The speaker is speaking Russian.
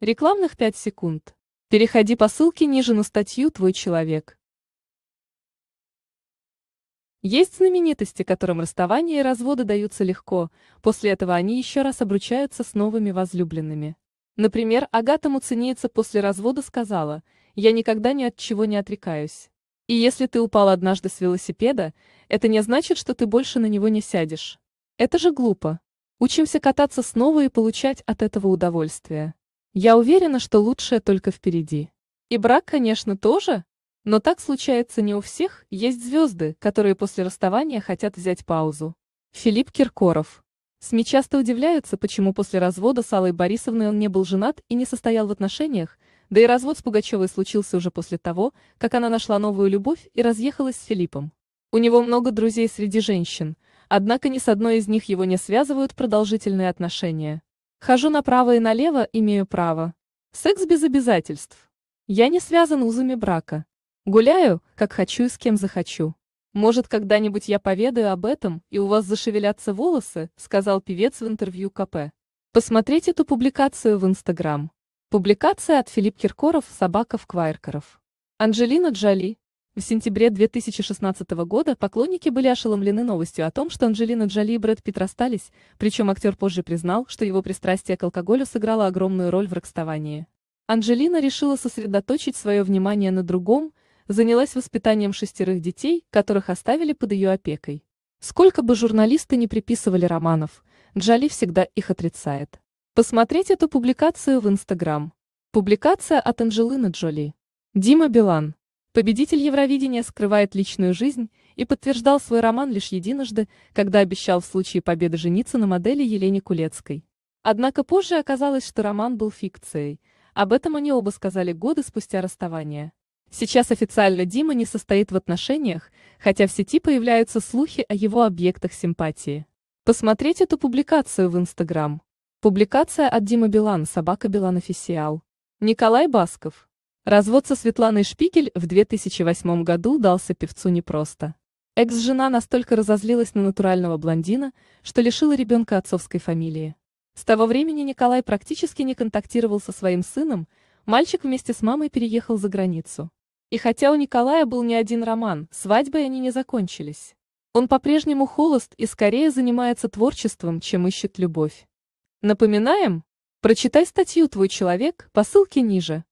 Рекламных 5 секунд. Переходи по ссылке ниже на статью «Твой человек». Есть знаменитости, которым расставания и разводы даются легко, после этого они еще раз обручаются с новыми возлюбленными. Например, Агата Муцениеца после развода сказала «Я никогда ни от чего не отрекаюсь». И если ты упал однажды с велосипеда, это не значит, что ты больше на него не сядешь. Это же глупо. Учимся кататься снова и получать от этого удовольствие. Я уверена, что лучшее только впереди. И брак, конечно, тоже. Но так случается не у всех, есть звезды, которые после расставания хотят взять паузу. Филипп Киркоров. СМИ часто удивляются, почему после развода с Аллой Борисовной он не был женат и не состоял в отношениях, да и развод с Пугачевой случился уже после того, как она нашла новую любовь и разъехалась с Филиппом. У него много друзей среди женщин, однако ни с одной из них его не связывают продолжительные отношения. Хожу направо и налево, имею право. Секс без обязательств. Я не связан узами брака. Гуляю, как хочу и с кем захочу. Может, когда-нибудь я поведаю об этом, и у вас зашевелятся волосы, сказал певец в интервью КП. Посмотреть эту публикацию в Инстаграм. Публикация от Филипп Киркоров «Собаков Квайркоров». Анджелина Джоли, в сентябре 2016 года поклонники были ошеломлены новостью о том, что Анджелина Джоли и Брэд Питт расстались, причем актер позже признал, что его пристрастие к алкоголю сыграло огромную роль в расставании. Анджелина решила сосредоточить свое внимание на другом, занялась воспитанием шестерых детей, которых оставили под ее опекой. Сколько бы журналисты не приписывали романов, Джоли всегда их отрицает. Посмотреть эту публикацию в Инстаграм. Публикация от Анджелины Джоли. Дима Билан. Победитель Евровидения скрывает личную жизнь и подтверждал свой роман лишь единожды, когда обещал в случае победы жениться на модели Елене Кулецкой. Однако позже оказалось, что роман был фикцией. Об этом они оба сказали годы спустя расставания. Сейчас официально Дима не состоит в отношениях, хотя в сети появляются слухи о его объектах симпатии. Посмотреть эту публикацию в Инстаграм. Публикация от Дима Билан, собака Билан официал. Николай Басков. Развод со Светланой Шпигель в 2008 году дался певцу непросто. Экс-жена настолько разозлилась на натурального блондина, что лишила ребенка отцовской фамилии. С того времени Николай практически не контактировал со своим сыном, мальчик вместе с мамой переехал за границу. И хотя у Николая был не один роман, свадьбы они не закончились. Он по-прежнему холост и скорее занимается творчеством, чем ищет любовь. Напоминаем? Прочитай статью «Твой человек» по ссылке ниже.